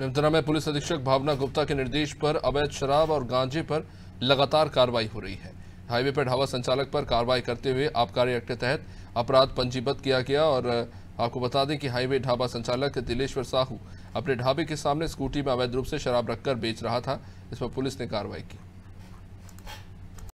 निमतना में पुलिस अधीक्षक भावना गुप्ता के निर्देश पर अवैध शराब और गांजे पर लगातार कार्रवाई हो रही है हाईवे पर ढाबा संचालक पर कार्रवाई करते हुए आबकारी एक्ट के तहत अपराध पंजीबद्ध किया गया और आपको बता दें कि हाईवे ढाबा संचालक दिलेश्वर साहू अपने ढाबे के सामने स्कूटी में अवैध रूप से शराब रखकर बेच रहा था इस पर पुलिस ने कार्रवाई की